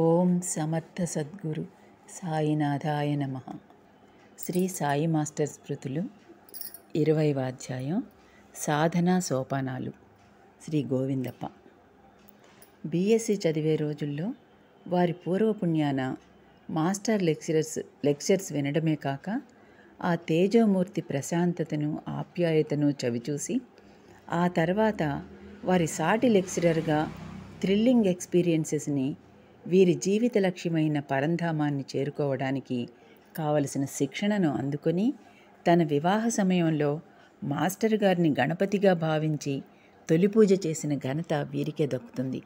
ఓం సమర్థ సద్గురు సాయినాథాయ నమ శ్రీ సాయి మాస్టర్ స్మృతులు ఇరవైవ అధ్యాయం సాధనా సోపానాలు శ్రీ గోవిందప్ప బీఎస్సీ చదివే రోజుల్లో వారి పూర్వపుణ్యాన మాస్టర్ లెక్చరర్స్ లెక్చర్స్ వినడమే కాక ఆ తేజోమూర్తి ప్రశాంతతను ఆప్యాయతను చవిచూసి ఆ తర్వాత వారి సాటి లెక్చరర్గా థ్రిల్లింగ్ ఎక్స్పీరియన్సెస్ని వీరి జీవిత లక్ష్యమైన పరంధామాన్ని చేరుకోవడానికి కావలసిన శిక్షణను అందుకొని తన వివాహ సమయంలో మాస్టర్ గారిని గణపతిగా భావించి తొలి పూజ చేసిన ఘనత వీరికే దక్కుతుంది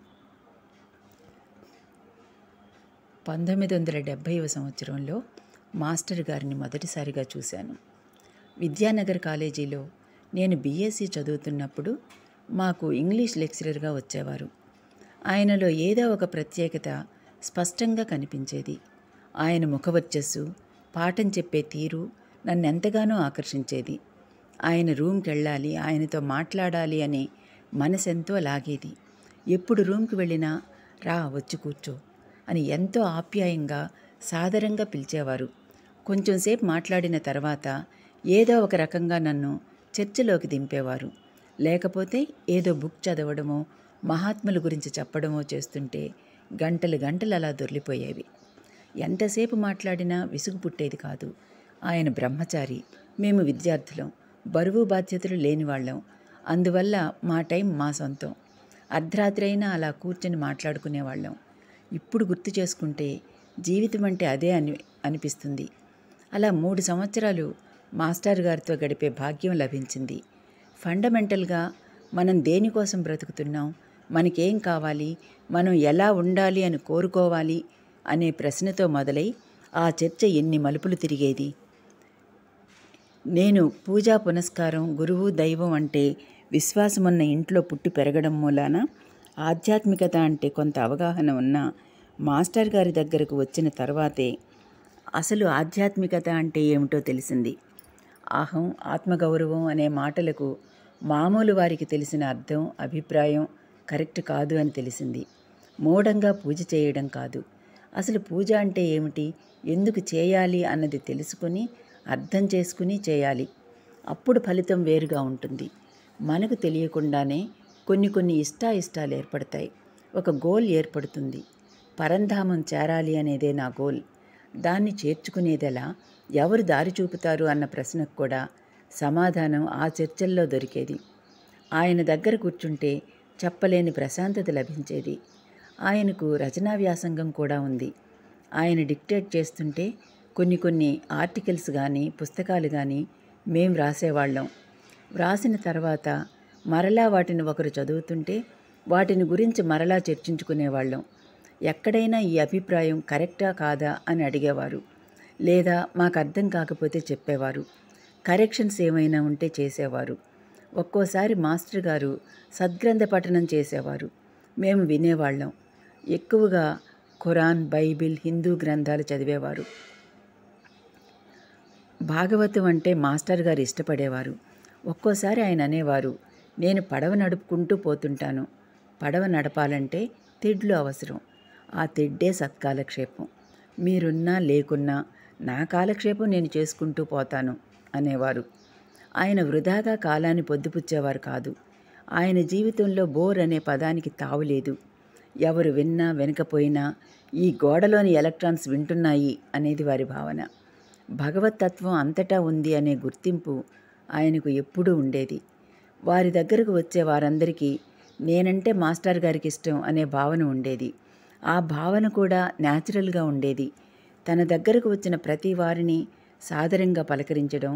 పంతొమ్మిది వందల డెబ్భైవ సంవత్సరంలో మాస్టర్ గారిని మొదటిసారిగా చూశాను విద్యానగర్ కాలేజీలో నేను బీఎస్సీ చదువుతున్నప్పుడు మాకు ఇంగ్లీష్ లెక్చరర్గా వచ్చేవారు ఆయనలో ఏదో ఒక ప్రత్యేకత స్పష్టంగా కనిపించేది ఆయన ముఖవర్చస్సు పాఠం చెప్పే తీరు నన్నెంతగానో ఆకర్షించేది ఆయన రూమ్కి వెళ్ళాలి ఆయనతో మాట్లాడాలి అని మనసెంతో లాగేది ఎప్పుడు రూమ్కి వెళ్ళినా రా వచ్చి కూర్చో అని ఎంతో ఆప్యాయంగా సాదరంగా పిలిచేవారు కొంచెంసేపు మాట్లాడిన తర్వాత ఏదో ఒక రకంగా నన్ను చర్చలోకి దింపేవారు లేకపోతే ఏదో బుక్ చదవడమో మహాత్ముల గురించి చెప్పడమో చేస్తుంటే గంటలు గంటలు అలా దొరికిపోయేవి ఎంతసేపు మాట్లాడినా విసుగు పుట్టేది కాదు ఆయన బ్రహ్మచారి మేము విద్యార్థులం బరువు బాధ్యతలు లేనివాళ్ళం అందువల్ల మా టైం మా సొంతం అర్ధరాత్రి అయినా అలా కూర్చొని మాట్లాడుకునేవాళ్ళం ఇప్పుడు గుర్తు చేసుకుంటే జీవితం అంటే అదే అని అనిపిస్తుంది అలా మూడు సంవత్సరాలు మాస్టర్ గారితో గడిపే భాగ్యం లభించింది ఫండమెంటల్గా మనం దేనికోసం బ్రతుకుతున్నాం మనకేం కావాలి మనం ఎలా ఉండాలి అని కోరుకోవాలి అనే ప్రశ్నతో మొదలై ఆ చర్చ ఎన్ని మలుపులు తిరిగేది నేను పూజా పునస్కారం గురువు దైవం అంటే విశ్వాసమున్న ఇంట్లో పుట్టి పెరగడం మూలాన ఆధ్యాత్మికత అంటే కొంత అవగాహన ఉన్న మాస్టర్ గారి దగ్గరకు వచ్చిన తర్వాతే అసలు ఆధ్యాత్మికత అంటే ఏమిటో తెలిసింది అహం ఆత్మగౌరవం అనే మాటలకు మామూలు వారికి తెలిసిన అర్థం అభిప్రాయం కరెక్ట్ కాదు అని తెలిసింది మూఢంగా పూజ చేయడం కాదు అసలు పూజ అంటే ఏమిటి ఎందుకు చేయాలి అన్నది తెలుసుకుని అర్థం చేసుకుని చేయాలి అప్పుడు ఫలితం వేరుగా ఉంటుంది మనకు తెలియకుండానే కొన్ని కొన్ని ఇష్టాయిష్టాలు ఏర్పడతాయి ఒక గోల్ ఏర్పడుతుంది పరంధామం చేరాలి అనేదే నా గోల్ దాన్ని చేర్చుకునేదెలా ఎవరు దారి చూపుతారు అన్న ప్రశ్నకు కూడా సమాధానం ఆ చర్చల్లో దొరికేది ఆయన దగ్గర కూర్చుంటే చెప్పలేని ప్రశాంతత లభించేది ఆయనకు రచనా వ్యాసంగం కూడా ఉంది ఆయన డిక్టేట్ చేస్తుంటే కొన్ని కొన్ని ఆర్టికల్స్ కానీ పుస్తకాలు కానీ మేం రాసేవాళ్ళం వ్రాసిన తర్వాత మరలా వాటిని ఒకరు చదువుతుంటే వాటిని గురించి మరలా చర్చించుకునేవాళ్ళం ఎక్కడైనా ఈ అభిప్రాయం కరెక్టా కాదా అని అడిగేవారు లేదా మాకు అర్థం కాకపోతే చెప్పేవారు కరెక్షన్స్ ఏమైనా ఉంటే చేసేవారు ఒక్కోసారి మాస్టర్ గారు సద్గ్రంథ పఠనం చేసేవారు మేము వినేవాళ్ళం ఎక్కువగా ఖురాన్ బైబిల్ హిందూ గ్రంథాలు చదివేవారు భాగవతం అంటే మాస్టర్ గారు ఇష్టపడేవారు ఒక్కోసారి ఆయన అనేవారు నేను పడవ నడుపుకుంటూ పోతుంటాను పడవ నడపాలంటే తెడ్లు అవసరం ఆ తెడ్డే సత్కాలక్షేపం మీరున్నా లేకున్నా నా కాలక్షేపం నేను చేసుకుంటూ పోతాను అనేవారు ఆయన వృధాగా కాలాన్ని పొద్దుపుచ్చేవారు కాదు ఆయన జీవితంలో బోర్ అనే పదానికి తావులేదు ఎవరు విన్నా వినకపోయినా ఈ గోడలోని ఎలక్ట్రాన్స్ వింటున్నాయి అనేది వారి భావన భగవతత్వం అంతటా ఉంది అనే గుర్తింపు ఆయనకు ఎప్పుడూ ఉండేది వారి దగ్గరకు వచ్చే వారందరికీ నేనంటే మాస్టర్ గారికి ఇష్టం అనే భావన ఉండేది ఆ భావన కూడా న్యాచురల్గా ఉండేది తన దగ్గరకు వచ్చిన ప్రతి వారిని సాదరంగా పలకరించడం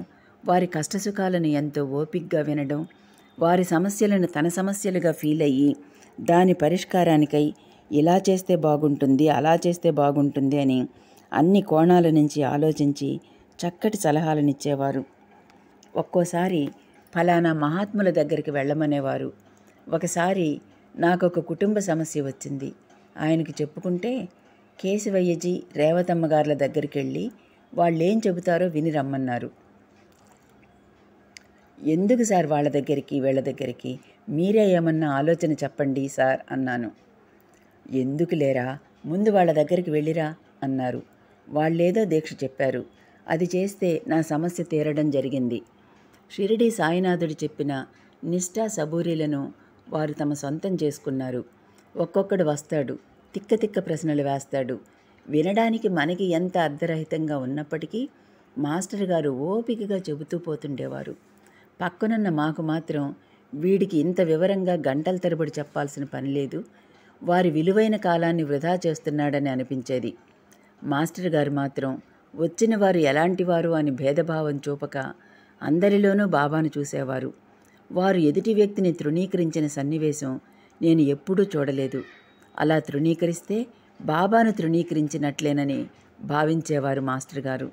వారి కష్టసుఖాలను ఎంతో ఓపిగ్గా వినడం వారి సమస్యలను తన సమస్యలుగా ఫీల్ అయ్యి దాని పరిష్కారానికై ఇలా చేస్తే బాగుంటుంది అలా చేస్తే బాగుంటుంది అని అన్ని కోణాల నుంచి ఆలోచించి చక్కటి సలహాలనిచ్చేవారు ఒక్కోసారి ఫలానా మహాత్ముల దగ్గరికి వెళ్ళమనేవారు ఒకసారి నాకు ఒక కుటుంబ సమస్య వచ్చింది ఆయనకి చెప్పుకుంటే కేశవయ్యజీ రేవతమ్మ దగ్గరికి వెళ్ళి వాళ్ళేం చెబుతారో విని రమ్మన్నారు ఎందుకు సార్ వాళ్ళ దగ్గరికి వీళ్ళ దగ్గరికి మీరే ఏమన్నా ఆలోచన చెప్పండి సార్ అన్నాను ఎందుకు లేరా ముందు వాళ్ళ దగ్గరికి వెళ్ళిరా అన్నారు వాళ్ళేదో దీక్ష చెప్పారు అది చేస్తే నా సమస్య తీరడం జరిగింది షిరిడి సాయినాథుడు చెప్పిన నిష్ఠా సబూరీలను వారు తమ సొంతం చేసుకున్నారు ఒక్కొక్కడు వస్తాడు తిక్క తిక్క ప్రశ్నలు వేస్తాడు వినడానికి మనకి ఎంత అర్ధరహితంగా ఉన్నప్పటికీ మాస్టర్ గారు ఓపికగా చెబుతూ పోతుండేవారు పక్కనున్న మాకు మాత్రం వీడికి ఇంత వివరంగా గంటల తరబడి చెప్పాల్సిన పని లేదు వారి విలువైన కాలాన్ని వృధా చేస్తున్నాడని అనిపించేది మాస్టర్ గారు మాత్రం వచ్చిన వారు ఎలాంటివారు అని భేదభావం చూపక అందరిలోనూ బాబాను చూసేవారు వారు ఎదుటి వ్యక్తిని తృణీకరించిన సన్నివేశం నేను ఎప్పుడూ చూడలేదు అలా తృణీకరిస్తే బాబాను తృణీకరించినట్లేనని భావించేవారు మాస్టర్ గారు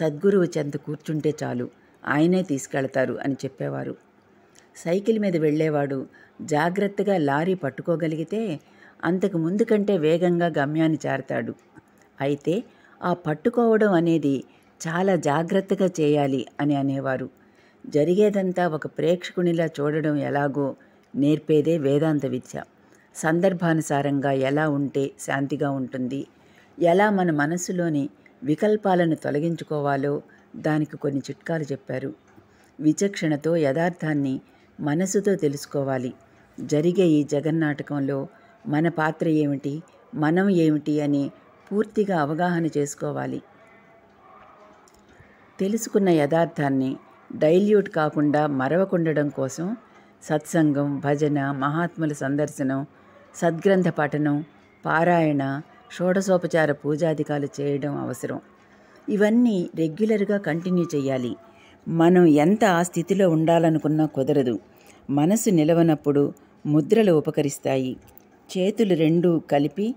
సద్గురువు చెంత కూర్చుంటే చాలు ఆయనే తీసుకెళ్తారు అని చెప్పేవారు సైకిల్ మీద వెళ్ళేవాడు జాగ్రత్తగా లారీ పట్టుకోగలిగితే అంతకు ముందు కంటే వేగంగా గమ్యాన్ని చేరతాడు అయితే ఆ పట్టుకోవడం అనేది చాలా జాగ్రత్తగా చేయాలి అని అనేవారు జరిగేదంతా ఒక ప్రేక్షకునిలా చూడడం ఎలాగో నేర్పేదే వేదాంత విద్య సందర్భానుసారంగా ఎలా ఉంటే శాంతిగా ఉంటుంది ఎలా మన మనసులోని వికల్పాలను తొలగించుకోవాలో దానికి కొన్ని చిట్కాలు చెప్పారు విచక్షణతో యథార్థాన్ని మనసుతో తెలుసుకోవాలి జరిగే ఈ జగన్నాటకంలో మన పాత్ర ఏమిటి మనం ఏమిటి అని పూర్తిగా అవగాహన చేసుకోవాలి తెలుసుకున్న యథార్థాన్ని డైల్యూట్ కాకుండా మరవకుండడం కోసం సత్సంగం భజన మహాత్ముల సందర్శనం సద్గ్రంథ పఠనం పారాయణ షోడశోపచార పూజాధికాలు చేయడం అవసరం ఇవన్నీ రెగ్యులర్గా కంటిన్యూ చేయాలి మనం ఎంత ఆ స్థితిలో ఉండాలనుకున్నా కుదరదు మనసు నిలవనప్పుడు ముద్రలు ఉపకరిస్తాయి చేతులు రెండు కలిపి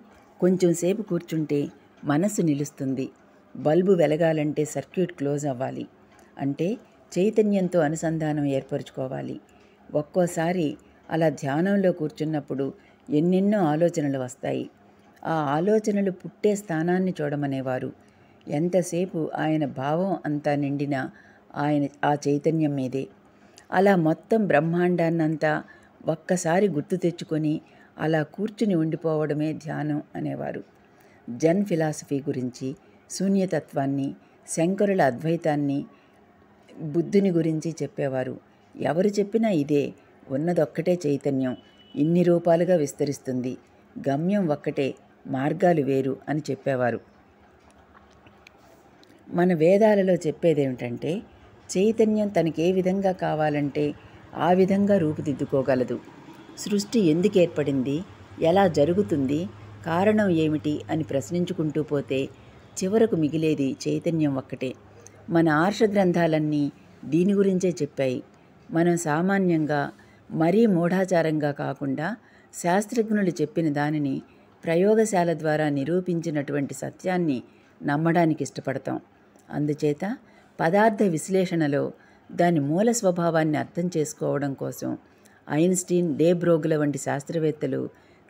కొంచెంసేపు కూర్చుంటే మనసు నిలుస్తుంది బల్బు వెలగాలంటే సర్క్యూట్ క్లోజ్ అవ్వాలి అంటే చైతన్యంతో అనుసంధానం ఏర్పరచుకోవాలి ఒక్కోసారి అలా ధ్యానంలో కూర్చున్నప్పుడు ఎన్నెన్నో ఆలోచనలు వస్తాయి ఆ ఆలోచనలు పుట్టే స్థానాన్ని చూడమనేవారు ఎంతసేపు ఆయన భావం అంతా నిండిన ఆయన ఆ చైతన్యం మీదే అలా మొత్తం బ్రహ్మాండాన్నంతా ఒక్కసారి గుర్తు తెచ్చుకొని అలా కూర్చుని ఉండిపోవడమే ధ్యానం అనేవారు జన్ ఫిలాసఫీ గురించి శూన్యతత్వాన్ని శంకరుల అద్వైతాన్ని బుద్ధుని గురించి చెప్పేవారు ఎవరు చెప్పినా ఇదే ఉన్నదొక్కటే చైతన్యం ఇన్ని రూపాలుగా విస్తరిస్తుంది గమ్యం ఒక్కటే మార్గాలు వేరు అని చెప్పేవారు మన వేదాలలో చెప్పేది ఏమిటంటే చైతన్యం తనకి ఏ విధంగా కావాలంటే ఆ విధంగా రూపుదిద్దుకోగలదు సృష్టి ఎందుకు ఏర్పడింది ఎలా జరుగుతుంది కారణం ఏమిటి అని ప్రశ్నించుకుంటూ పోతే చివరకు మిగిలేది చైతన్యం ఒక్కటే మన ఆర్ష గ్రంథాలన్నీ దీని గురించే చెప్పాయి మనం సామాన్యంగా మరీ మూఢాచారంగా కాకుండా శాస్త్రజ్ఞులు చెప్పిన దానిని ప్రయోగశాల ద్వారా నిరూపించినటువంటి సత్యాన్ని నమ్మడానికి ఇష్టపడతాం అందుచేత పదార్థ విశ్లేషణలో దాని మూల స్వభావాన్ని అర్థం చేసుకోవడం కోసం ఐన్స్టీన్ డే బ్రోగుల వంటి శాస్త్రవేత్తలు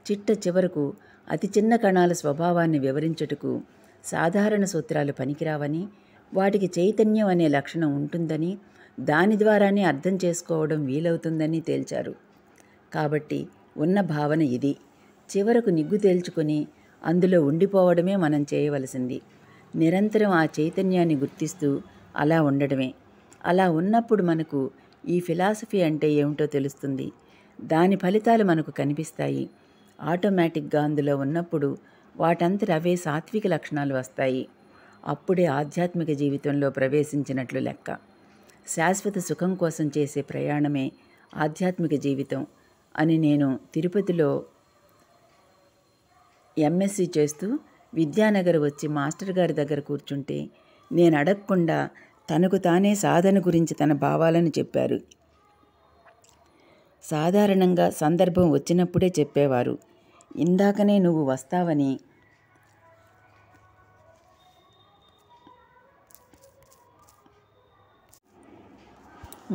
చిట్ట చివరకు అతి చిన్న కణాల స్వభావాన్ని వివరించుటకు సాధారణ సూత్రాలు పనికిరావని వాటికి చైతన్యం అనే లక్షణం ఉంటుందని దాని ద్వారానే అర్థం చేసుకోవడం వీలవుతుందని తేల్చారు కాబట్టి ఉన్న భావన ఇది చివరకు నిగ్గు తేల్చుకొని అందులో ఉండిపోవడమే మనం చేయవలసింది నిరంతరం ఆ చైతన్యాన్ని గుర్తిస్తూ అలా ఉండడమే అలా ఉన్నప్పుడు మనకు ఈ ఫిలాసఫీ అంటే ఏమిటో తెలుస్తుంది దాని ఫలితాలు మనకు కనిపిస్తాయి ఆటోమేటిక్గా అందులో ఉన్నప్పుడు వాటంతట అవే సాత్విక లక్షణాలు వస్తాయి అప్పుడే ఆధ్యాత్మిక జీవితంలో ప్రవేశించినట్లు లెక్క శాశ్వత సుఖం కోసం చేసే ప్రయాణమే ఆధ్యాత్మిక జీవితం అని నేను తిరుపతిలో ఎంఎస్సి చేస్తూ విద్యానగర్ వచ్చి మాస్టర్ గారి దగ్గర కూర్చుంటే నేను అడగకుండా తనకు తానే సాధన గురించి తన భావాలను చెప్పారు సాధారణంగా సందర్భం వచ్చినప్పుడే చెప్పేవారు ఇందాకనే నువ్వు వస్తావని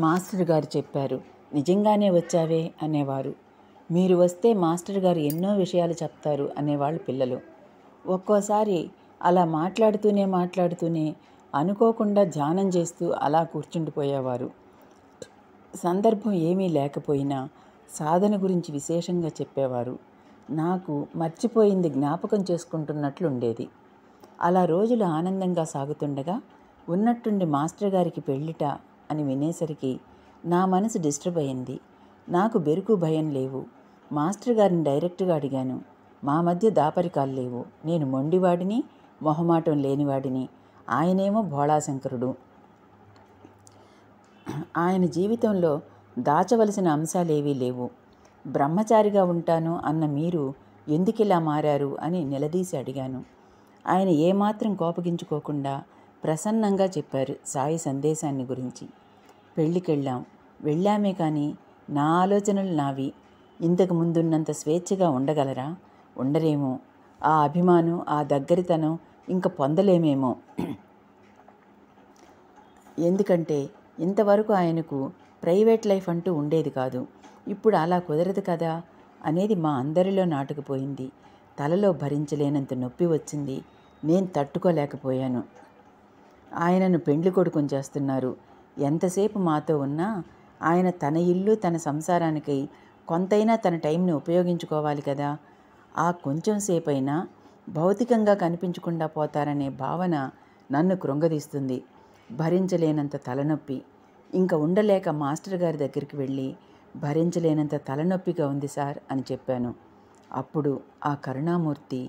మాస్టర్ గారు చెప్పారు నిజంగానే వచ్చావే అనేవారు మీరు వస్తే మాస్టర్ గారు ఎన్నో విషయాలు చెప్తారు అనేవాళ్ళు పిల్లలు ఒక్కోసారి అలా మాట్లాడుతూనే మాట్లాడుతూనే అనుకోకుండా ధ్యానం చేస్తూ అలా కూర్చుండిపోయేవారు సందర్భం ఏమీ లేకపోయినా సాధన గురించి విశేషంగా చెప్పేవారు నాకు మర్చిపోయింది జ్ఞాపకం చేసుకుంటున్నట్లు ఉండేది అలా రోజులు ఆనందంగా సాగుతుండగా ఉన్నట్టుండి మాస్టర్ గారికి పెళ్ళిట అని వినేసరికి నా మనసు డిస్టర్బ్ అయింది నాకు బెరుకు భయం లేవు మాస్టర్ గారిని డైరెక్ట్గా అడిగాను మా మధ్య దాపరికాలు లేవు నేను మొండివాడిని మొహమాటం లేనివాడిని ఆయనేమో భోళాశంకరుడు ఆయన జీవితంలో దాచవలసిన అంశాలేవీ లేవు బ్రహ్మచారిగా ఉంటాను అన్న మీరు ఎందుకిలా మారారు అని నిలదీసి అడిగాను ఆయన ఏమాత్రం కోపగించుకోకుండా ప్రసన్నంగా చెప్పారు సాయి సందేశాన్ని గురించి పెళ్ళికెళ్ళాం వెళ్ళామే కానీ నా ఆలోచనలు నావి ఇంతకు ముందున్నంత స్వేచ్ఛగా ఉండగలరా ఉండరేమో ఆ అభిమానం ఆ దగ్గరితనం ఇంక పొందలేమేమో ఎందుకంటే ఇంతవరకు ఆయనకు ప్రైవేట్ లైఫ్ అంటూ ఉండేది కాదు ఇప్పుడు అలా కుదరదు కదా అనేది మా అందరిలో నాటుకుపోయింది తలలో భరించలేనంత నొప్పి వచ్చింది నేను తట్టుకోలేకపోయాను ఆయనను పెండ్లి కొడుకుని చేస్తున్నారు ఎంతసేపు మాతో ఉన్నా ఆయన తన ఇల్లు తన సంసారానికి కొంతైనా తన టైంని ఉపయోగించుకోవాలి కదా ఆ కొంచెం సేపైనా భౌతికంగా కనిపించకుండా పోతారనే భావన నన్ను కృంగదీస్తుంది భరించలేనంత తలనొప్పి ఇంకా ఉండలేక మాస్టర్ గారి దగ్గరికి వెళ్ళి భరించలేనంత తలనొప్పిగా ఉంది సార్ అని చెప్పాను అప్పుడు ఆ కరుణామూర్తి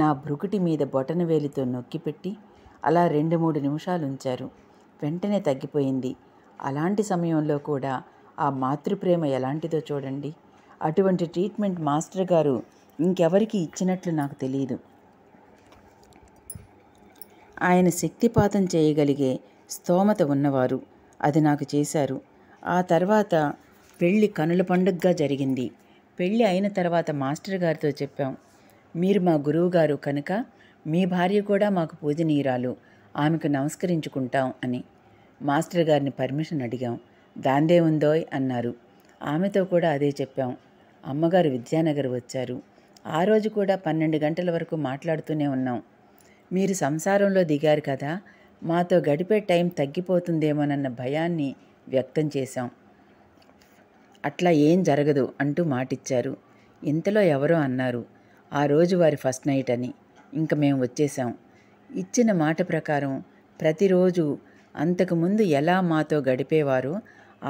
నా భృకుటి మీద బొటన వేలితో నొక్కిపెట్టి అలా రెండు మూడు నిమిషాలు ఉంచారు వెంటనే తగ్గిపోయింది అలాంటి సమయంలో కూడా ఆ మాతృప్రేమ ఎలాంటిదో చూడండి అటువంటి ట్రీట్మెంట్ మాస్టర్ గారు ఇంకెవరికి ఇచ్చినట్లు నాకు తెలియదు ఆయన శక్తిపాతం చేయగలిగే స్తోమత ఉన్నవారు అది నాకు చేశారు ఆ తర్వాత పెళ్ళి కనుల పండుగగా జరిగింది పెళ్ళి అయిన తర్వాత మాస్టర్ గారితో చెప్పాం మీరు మా గురువుగారు కనుక మీ భార్య కూడా మాకు పూజనీయురాలు ఆమెకు నమస్కరించుకుంటాం అని మాస్టర్ గారిని పర్మిషన్ అడిగాం దాందే ఉందోయ్ అన్నారు ఆమెతో కూడా అదే చెప్పాం అమ్మగారు విద్యానగర్ వచ్చారు ఆ రోజు కూడా పన్నెండు గంటల వరకు మాట్లాడుతూనే ఉన్నాం మీరు సంసారంలో దిగారు కదా మాతో గడిపే టైం తగ్గిపోతుందేమోనన్న భయాన్ని వ్యక్తం చేశాం అట్లా ఏం జరగదు అంటూ మాటిచ్చారు ఇంతలో ఎవరో అన్నారు ఆ రోజు వారి ఫస్ట్ నైట్ అని ఇంక మేము వచ్చేసాం ఇచ్చిన మాట ప్రకారం ప్రతిరోజు అంతకుముందు ఎలా మాతో గడిపేవారో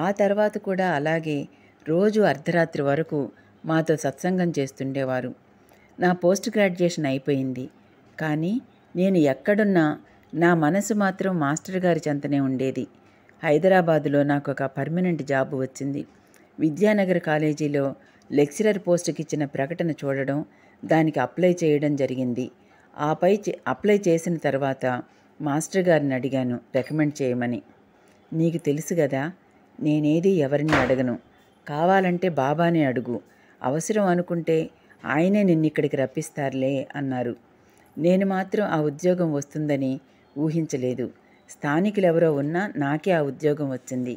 ఆ తర్వాత కూడా అలాగే రోజు అర్ధరాత్రి వరకు మాతో సత్సంగం చేస్తుండేవారు నా పోస్ట్ గ్రాడ్యుయేషన్ అయిపోయింది కానీ నేను ఎక్కడున్నా నా మనసు మాత్రం మాస్టర్ గారి చెంతనే ఉండేది హైదరాబాదులో నాకు ఒక పర్మనెంట్ జాబ్ వచ్చింది విద్యానగర్ కాలేజీలో లెక్చరర్ పోస్టుకి ఇచ్చిన ప్రకటన చూడడం దానికి అప్లై చేయడం జరిగింది ఆపై అప్లై చేసిన తర్వాత మాస్టర్ గారిని అడిగాను రికమెండ్ చేయమని నీకు తెలుసు కదా నేనేది ఎవరిని అడగను కావాలంటే బాబానే అడుగు అవసరం అనుకుంటే ఆయనే నిన్ను ఇక్కడికి రప్పిస్తారులే అన్నారు నేను మాత్రం ఆ ఉద్యోగం వస్తుందని ఊహించలేదు స్థానికులెవరో ఉన్నా నాకే ఆ ఉద్యోగం వచ్చింది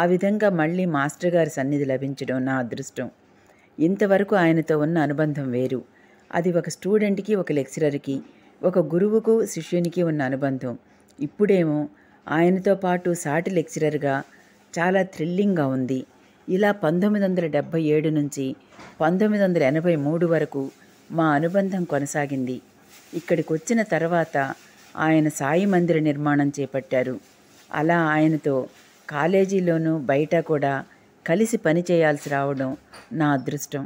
ఆ విధంగా మళ్ళీ మాస్టర్ గారి సన్నిధి లభించడం నా అదృష్టం ఇంతవరకు ఆయనతో ఉన్న అనుబంధం వేరు అది ఒక స్టూడెంట్కి ఒక లెక్చరర్కి ఒక గురువుకు శిష్యునికి ఉన్న అనుబంధం ఇప్పుడేమో ఆయనతో పాటు సాటి లెక్చరర్గా చాలా థ్రిల్లింగ్గా ఉంది ఇలా పంతొమ్మిది వందల డెబ్భై ఏడు నుంచి పంతొమ్మిది వందల ఎనభై మూడు వరకు మా అనుబంధం కొనసాగింది ఇక్కడికి వచ్చిన తర్వాత ఆయన సాయి మందిర నిర్మాణం చేపట్టారు అలా ఆయనతో కాలేజీలోనూ బయట కూడా కలిసి పనిచేయాల్సి రావడం నా అదృష్టం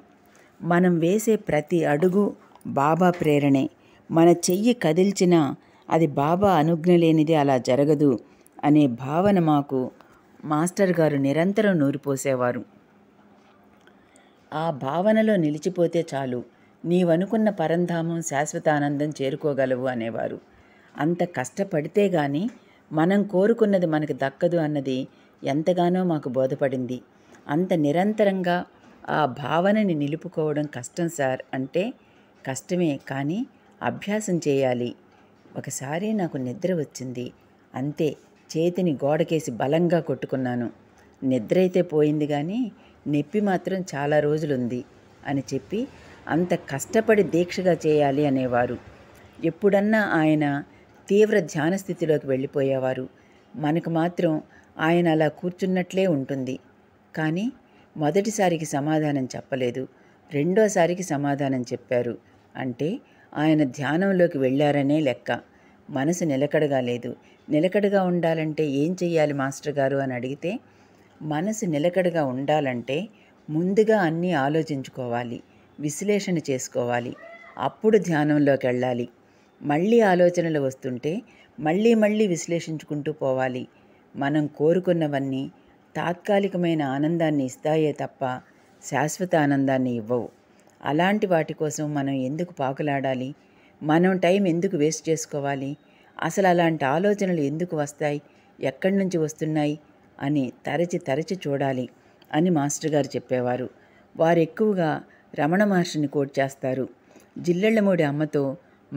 మనం వేసే ప్రతి అడుగు బాబా ప్రేరణే మన చెయ్యి కదిల్చినా అది బాబా అనుజ్ఞ లేనిది అలా జరగదు అనే భావన మాకు మాస్టర్ గారు నిరంతరం నూరిపోసేవారు ఆ భావనలో నిలిచిపోతే చాలు నీవనుకున్న పరంధామం శాశ్వతానందం చేరుకోగలవు అనేవారు అంత కష్టపడితే గాని మనం కోరుకున్నది మనకు దక్కదు అన్నది ఎంతగానో మాకు బోధపడింది అంత నిరంతరంగా ఆ భావనని నిలుపుకోవడం కష్టం సార్ అంటే కష్టమే కానీ అభ్యాసం చేయాలి ఒకసారి నాకు నిద్ర వచ్చింది అంతే చేతిని గోడకేసి బలంగా కొట్టుకున్నాను నిద్ర అయితే పోయింది కానీ నొప్పి మాత్రం చాలా రోజులుంది అని చెప్పి అంత కష్టపడి దీక్షగా చేయాలి అనేవారు ఎప్పుడన్నా ఆయన తీవ్ర ధ్యాన స్థితిలోకి వెళ్ళిపోయేవారు మనకు మాత్రం ఆయన అలా కూర్చున్నట్లే ఉంటుంది కానీ మొదటిసారికి సమాధానం చెప్పలేదు రెండోసారికి సమాధానం చెప్పారు అంటే ఆయన ధ్యానంలోకి వెళ్ళారనే లెక్క మనసు నిలకడగా లేదు నిలకడగా ఉండాలంటే ఏం చెయ్యాలి మాస్టర్ గారు అని అడిగితే మనసు నిలకడగా ఉండాలంటే ముందుగా అన్నీ ఆలోచించుకోవాలి విశ్లేషణ చేసుకోవాలి అప్పుడు ధ్యానంలోకి వెళ్ళాలి మళ్ళీ ఆలోచనలు వస్తుంటే మళ్ళీ మళ్ళీ విశ్లేషించుకుంటూ పోవాలి మనం కోరుకున్నవన్నీ తాత్కాలికమైన ఆనందాన్ని ఇస్తాయే తప్ప శాశ్వత ఆనందాన్ని ఇవ్వవు అలాంటి వాటి కోసం మనం ఎందుకు పాకులాడాలి మనం టైం ఎందుకు వేస్ట్ చేసుకోవాలి అసలు అలాంటి ఆలోచనలు ఎందుకు వస్తాయి ఎక్కడి నుంచి వస్తున్నాయి అని తరచి తరచి చూడాలి అని మాస్టర్ గారు చెప్పేవారు వారు ఎక్కువగా రమణ మహర్షిని కోట్ చేస్తారు జిల్లెళ్ళమూడి అమ్మతో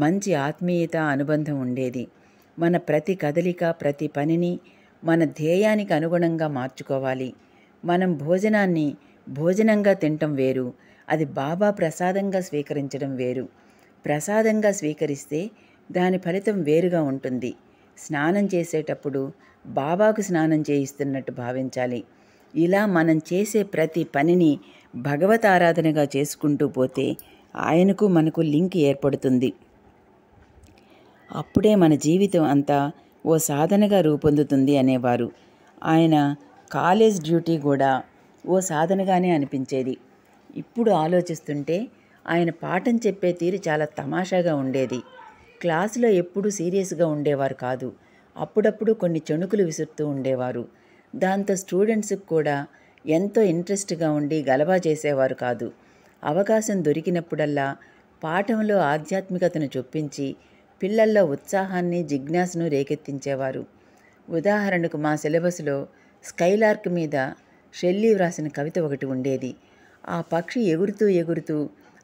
మంచి ఆత్మీయత అనుబంధం ఉండేది మన ప్రతి కదలిక ప్రతి పనిని మన ధ్యేయానికి అనుగుణంగా మార్చుకోవాలి మనం భోజనాన్ని భోజనంగా తినటం వేరు అది బాబా ప్రసాదంగా స్వీకరించడం వేరు ప్రసాదంగా స్వీకరిస్తే దాని ఫలితం వేరుగా ఉంటుంది స్నానం చేసేటప్పుడు బాబాకు స్నానం చేయిస్తున్నట్టు భావించాలి ఇలా మనం చేసే ప్రతి పనిని భగవత్ ఆరాధనగా చేసుకుంటూ పోతే ఆయనకు మనకు లింక్ ఏర్పడుతుంది అప్పుడే మన జీవితం అంతా ఓ సాధనగా రూపొందుతుంది అనేవారు ఆయన కాలేజ్ డ్యూటీ కూడా ఓ సాధనగానే అనిపించేది ఇప్పుడు ఆలోచిస్తుంటే ఆయన పాఠం చెప్పే తీరు చాలా తమాషాగా ఉండేది క్లాసులో ఎప్పుడూ సీరియస్గా ఉండేవారు కాదు అప్పుడప్పుడు కొన్ని చెణుకులు విసురుతూ ఉండేవారు దాంతో స్టూడెంట్స్కి కూడా ఎంతో ఇంట్రెస్ట్గా ఉండి గలబా చేసేవారు కాదు అవకాశం దొరికినప్పుడల్లా పాఠంలో ఆధ్యాత్మికతను చొప్పించి పిల్లల్లో ఉత్సాహాన్ని జిజ్ఞాసను రేకెత్తించేవారు ఉదాహరణకు మా సిలబస్లో స్కైలార్క్ మీద షెల్లీ వ్రాసిన కవిత ఒకటి ఉండేది ఆ పక్షి ఎగురుతూ ఎగురుతూ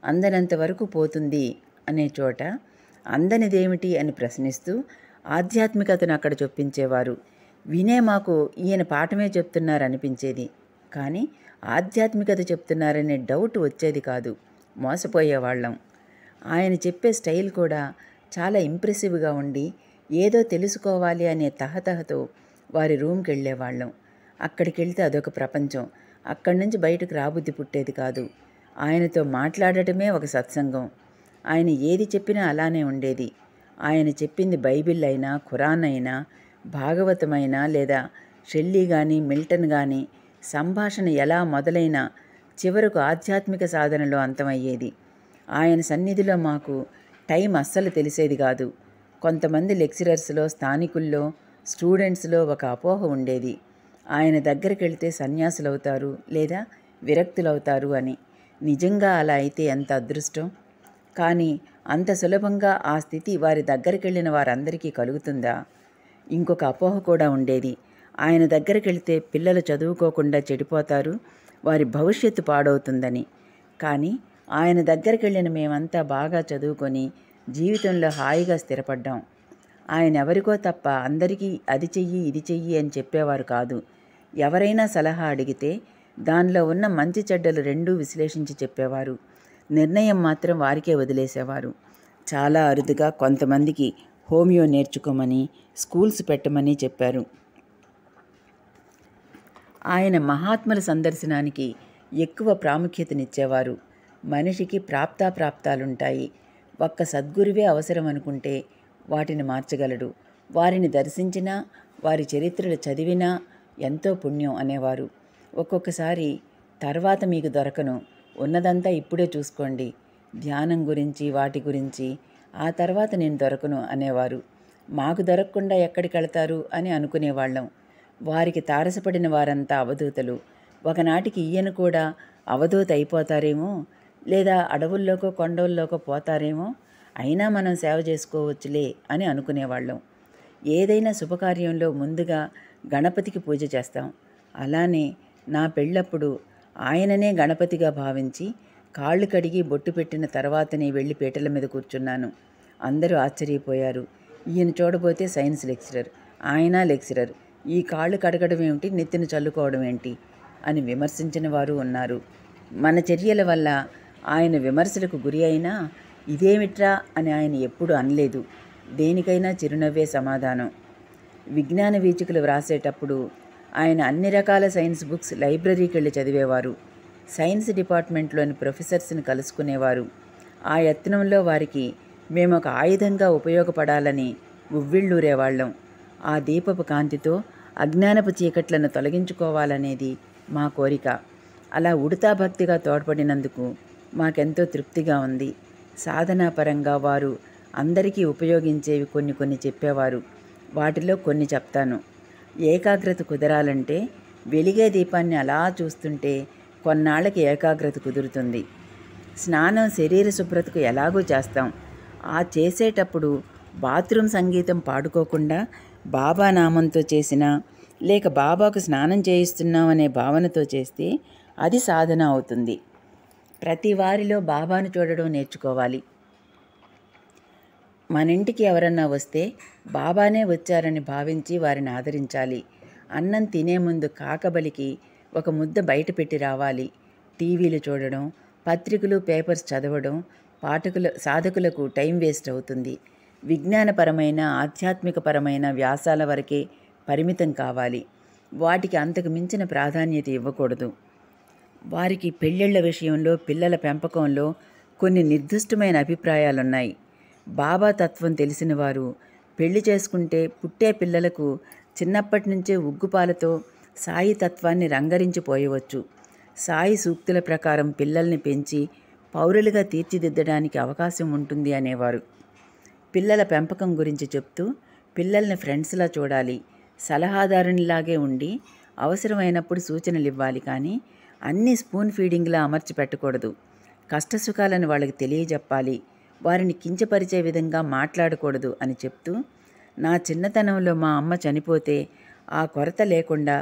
అందనంత వరకు పోతుంది అనే చోట అందనిదేమిటి అని ప్రశ్నిస్తూ ఆధ్యాత్మికతను అక్కడ చొప్పించేవారు వినే మాకు ఈయన పాఠమే చెప్తున్నారనిపించేది కానీ ఆధ్యాత్మికత చెప్తున్నారనే డౌట్ వచ్చేది కాదు మోసపోయేవాళ్ళం ఆయన చెప్పే స్టైల్ కూడా చాలా ఇంప్రెసివ్గా ఉండి ఏదో తెలుసుకోవాలి అనే తహతహతో వారి రూమ్కి వెళ్ళేవాళ్ళం అక్కడికి వెళ్తే అదొక ప్రపంచం అక్కడి నుంచి బయటకు రాబుద్ధి పుట్టేది కాదు ఆయనతో మాట్లాడటమే ఒక సత్సంగం ఆయన ఏది చెప్పినా అలానే ఉండేది ఆయన చెప్పింది బైబిల్ అయినా ఖురాన్ అయినా భాగవతమైనా లేదా షెల్లీ కానీ మిల్టన్ కానీ సంభాషణ ఎలా మొదలైనా చివరకు ఆధ్యాత్మిక సాధనలో అంతమయ్యేది ఆయన సన్నిధిలో మాకు టైం అస్సలు తెలిసేది కాదు కొంతమంది లెక్చరర్స్లో స్థానికుల్లో స్టూడెంట్స్లో ఒక అపోహ ఉండేది ఆయన దగ్గరికి వెళ్తే సన్యాసులవుతారు లేదా విరక్తులవుతారు అని నిజంగా అలా అయితే ఎంత అదృష్టం కానీ అంత సులభంగా ఆ స్థితి వారి దగ్గరికి వెళ్ళిన వారందరికీ కలుగుతుందా ఇంకొక అపోహ కూడా ఉండేది ఆయన దగ్గరికి వెళితే పిల్లలు చదువుకోకుండా చెడిపోతారు వారి భవిష్యత్తు పాడవుతుందని కానీ ఆయన దగ్గరికి వెళ్ళిన మేమంతా బాగా చదువుకొని జీవితంలో హాయిగా స్థిరపడ్డాం ఆయన ఎవరికో తప్ప అందరికీ అది చెయ్యి ఇది చెయ్యి అని చెప్పేవారు కాదు ఎవరైనా సలహా అడిగితే దానిలో ఉన్న మంచి చెడ్డలు రెండూ విశ్లేషించి చెప్పేవారు నిర్ణయం మాత్రం వారికే వదిలేసేవారు చాలా అరుదుగా కొంతమందికి హోమియో నేర్చుకోమని స్కూల్స్ పెట్టమని చెప్పారు ఆయన మహాత్ముల సందర్శనానికి ఎక్కువ ప్రాముఖ్యతనిచ్చేవారు మనిషికి ప్రాప్తాప్రాప్తాలుంటాయి ఒక్క సద్గురువే అవసరం అనుకుంటే వాటిని మార్చగలడు వారిని దర్శించినా వారి చరిత్రలు చదివినా ఎంతో పుణ్యం అనేవారు ఒక్కొక్కసారి తర్వాత మీకు దొరకను ఉన్నదంతా ఇప్పుడే చూసుకోండి ధ్యానం గురించి వాటి గురించి ఆ తర్వాత నేను దొరకను అనేవారు మాకు దొరకకుండా ఎక్కడికి వెళతారు అని అనుకునేవాళ్ళం వారికి తారసపడిన వారంతా అవధూతలు ఒకనాటికి ఈయన కూడా అవధూత అయిపోతారేమో లేదా అడవుల్లోకో కొండల్లోకో పోతారేమో అయినా మనం సేవ చేసుకోవచ్చులే అని అనుకునేవాళ్ళం ఏదైనా శుభకార్యంలో ముందుగా గణపతికి పూజ చేస్తాం అలానే నా పెళ్ళప్పుడు ఆయననే గణపతిగా భావించి కాళ్ళు కడిగి బొట్టు పెట్టిన తర్వాతనే వెళ్ళి పీటల మీద కూర్చున్నాను అందరూ ఆశ్చర్యపోయారు ఈయన చూడబోతే సైన్స్ లెక్చరర్ ఆయన లెక్చరర్ ఈ కాళ్ళు కడగడం ఏమిటి నెత్తిన చల్లుకోవడం ఏంటి అని విమర్శించిన వారు ఉన్నారు మన చర్యల వల్ల ఆయన విమర్శలకు గురి అయినా ఇదేమిట్రా అని ఆయన ఎప్పుడు అనలేదు దేనికైనా చిరునవ్వే సమాధానం విజ్ఞాన వీచికలు వ్రాసేటప్పుడు ఆయన అన్ని రకాల సైన్స్ బుక్స్ లైబ్రరీకి వెళ్ళి చదివేవారు సైన్స్ డిపార్ట్మెంట్లోని ప్రొఫెసర్స్ని కలుసుకునేవారు ఆ యత్నంలో వారికి మేము ఒక ఆయుధంగా ఉపయోగపడాలని ఉవ్విళ్ళూరేవాళ్ళం ఆ దీపపు కాంతితో అజ్ఞానపు చీకట్లను తొలగించుకోవాలనేది మా కోరిక అలా ఉడతా భక్తిగా తోడ్పడినందుకు మాకెంతో తృప్తిగా ఉంది సాధనాపరంగా వారు అందరికీ ఉపయోగించేవి కొన్ని కొన్ని చెప్పేవారు వాటిలో కొన్ని చెప్తాను ఏకాగ్రత కుదరాలంటే వెలిగే దీపాన్ని అలా చూస్తుంటే కొన్నాళ్ళకి ఏకాగ్రత కుదురుతుంది స్నానం శరీర శుభ్రతకు ఎలాగూ చేస్తాం ఆ చేసేటప్పుడు బాత్రూమ్ సంగీతం పాడుకోకుండా బాబా నామంతో చేసిన లేక బాబాకు స్నానం చేయిస్తున్నాం అనే భావనతో చేస్తే అది సాధన అవుతుంది ప్రతి వారిలో బాబాను చూడడం నేర్చుకోవాలి మన ఇంటికి ఎవరన్నా వస్తే బాబానే వచ్చారని భావించి వారిని ఆదరించాలి అన్నం తినే ముందు కాకబలికి ఒక ముద్ద బయట పెట్టి రావాలి టీవీలు చూడడం పత్రికలు పేపర్స్ చదవడం పాఠకుల సాధకులకు టైం వేస్ట్ అవుతుంది విజ్ఞానపరమైన ఆధ్యాత్మికపరమైన వ్యాసాల వరకే పరిమితం కావాలి వాటికి అంతకు మించిన ప్రాధాన్యత ఇవ్వకూడదు వారికి పెళ్ళిళ్ళ విషయంలో పిల్లల పెంపకంలో కొన్ని నిర్దిష్టమైన అభిప్రాయాలున్నాయి బాబా తత్వం తెలిసిన వారు పెళ్లి చేసుకుంటే పుట్టే పిల్లలకు చిన్నప్పటి నుంచే ఉగ్గుపాలతో సాయి తత్వాన్ని రంగరించిపోయవచ్చు సాయి సూక్తుల ప్రకారం పిల్లల్ని పెంచి పౌరులుగా తీర్చిదిద్దడానికి అవకాశం ఉంటుంది అనేవారు పిల్లల పెంపకం గురించి చెప్తూ పిల్లల్ని ఫ్రెండ్స్లా చూడాలి సలహాదారునిలాగే ఉండి అవసరమైనప్పుడు సూచనలు ఇవ్వాలి కానీ అన్ని స్పూన్ ఫీడింగ్లా అమర్చి పెట్టకూడదు కష్టసుఖాలను వాళ్ళకి తెలియజెప్పాలి వారిని కించపరిచే విధంగా మాట్లాడకూడదు అని చెప్తూ నా చిన్నతనంలో మా అమ్మ చనిపోతే ఆ కొరత లేకుండా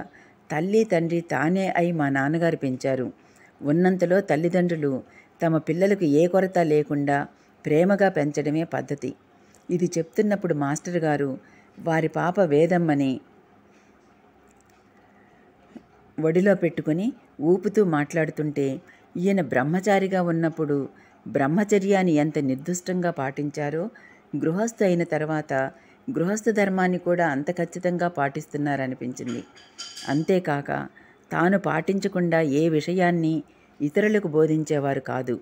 తల్లి తండ్రి తానే అయి మా నాన్నగారు పెంచారు ఉన్నంతలో తల్లిదండ్రులు తమ పిల్లలకు ఏ కొరత లేకుండా ప్రేమగా పెంచడమే పద్ధతి ఇది చెప్తున్నప్పుడు మాస్టర్ గారు వారి పాప వేదమ్మని ఒడిలో పెట్టుకుని ఊపుతూ మాట్లాడుతుంటే ఈయన బ్రహ్మచారిగా ఉన్నప్పుడు బ్రహ్మచర్యాన్ని ఎంత నిర్దుష్టంగా పాటించారో గృహస్థ అయిన తర్వాత గృహస్థ ధర్మాన్ని కూడా అంత ఖచ్చితంగా పాటిస్తున్నారనిపించింది అంతేకాక తాను పాటించకుండా ఏ విషయాన్ని ఇతరులకు బోధించేవారు కాదు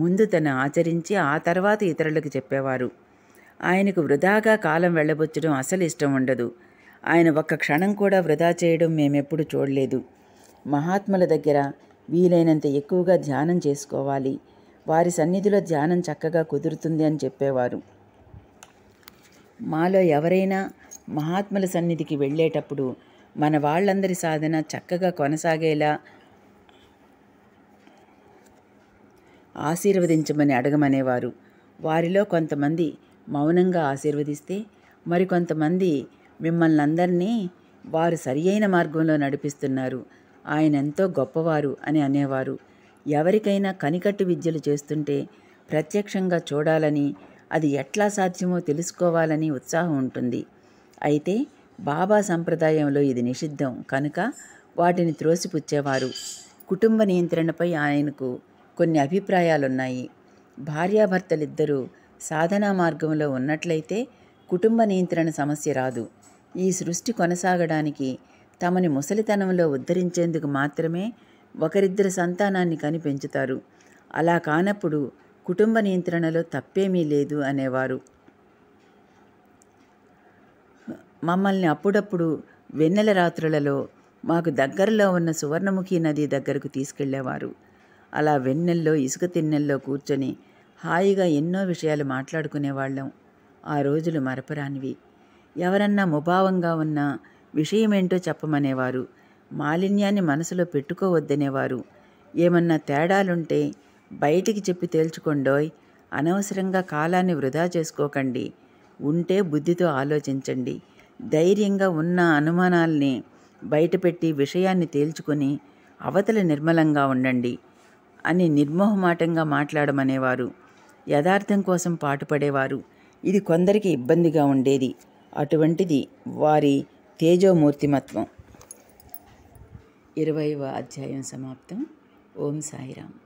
ముందు తను ఆచరించి ఆ తర్వాత ఇతరులకు చెప్పేవారు ఆయనకు వృధాగా కాలం వెళ్ళబుచ్చడం అసలు ఇష్టం ఉండదు ఆయన ఒక్క క్షణం కూడా వృధా చేయడం మేమెప్పుడు చూడలేదు మహాత్ముల దగ్గర వీలైనంత ఎక్కువగా ధ్యానం చేసుకోవాలి వారి సన్నిధిలో ధ్యానం చక్కగా కుదురుతుంది అని చెప్పేవారు మాలో ఎవరైనా మహాత్ముల సన్నిధికి వెళ్ళేటప్పుడు మన వాళ్ళందరి సాధన చక్కగా కొనసాగేలా ఆశీర్వదించమని అడగమనేవారు వారిలో కొంతమంది మౌనంగా ఆశీర్వదిస్తే మరికొంతమంది మిమ్మల్ని అందరినీ వారు సరియైన మార్గంలో నడిపిస్తున్నారు ఆయన ఎంతో గొప్పవారు అని అనేవారు ఎవరికైనా కనికట్టు విద్యలు చేస్తుంటే ప్రత్యక్షంగా చూడాలని అది ఎట్లా సాధ్యమో తెలుసుకోవాలని ఉత్సాహం ఉంటుంది అయితే బాబా సంప్రదాయంలో ఇది నిషిద్ధం కనుక వాటిని త్రోసిపుచ్చేవారు కుటుంబ నియంత్రణపై ఆయనకు కొన్ని అభిప్రాయాలున్నాయి భార్యాభర్తలిద్దరూ సాధనా మార్గంలో ఉన్నట్లయితే కుటుంబ నియంత్రణ సమస్య రాదు ఈ సృష్టి కొనసాగడానికి తమని ముసలితనంలో ఉద్ధరించేందుకు మాత్రమే ఒకరిద్దరు సంతానాన్ని కని పెంచుతారు అలా కానప్పుడు కుటుంబ నియంత్రణలో తప్పేమీ లేదు అనేవారు మమ్మల్ని అప్పుడప్పుడు వెన్నెల రాత్రులలో మాకు దగ్గరలో ఉన్న సువర్ణముఖి నది దగ్గరకు తీసుకెళ్లేవారు అలా వెన్నెల్లో ఇసుక తిన్నెల్లో కూర్చొని హాయిగా ఎన్నో విషయాలు మాట్లాడుకునేవాళ్ళం ఆ రోజులు మరపరానివి ఎవరన్నా ముభావంగా ఉన్న విషయమేంటో చెప్పమనేవారు మాలిన్యాన్ని మనసులో పెట్టుకోవద్దనేవారు ఏమన్నా తేడాలుంటే బయటికి చెప్పి తేల్చుకోండోయ్ అనవసరంగా కాలాన్ని వృధా చేసుకోకండి ఉంటే బుద్ధితో ఆలోచించండి ధైర్యంగా ఉన్న అనుమానాల్ని బయటపెట్టి విషయాన్ని తేల్చుకొని అవతల నిర్మలంగా ఉండండి అని నిర్మోహమాటంగా మాట్లాడమనేవారు యథార్థం కోసం పాటుపడేవారు ఇది కొందరికి ఇబ్బందిగా ఉండేది అటువంటిది వారి తేజోమూర్తిమత్వం ఇరవైవ అధ్యాయం సమాప్తం ఓం సాయిరామ్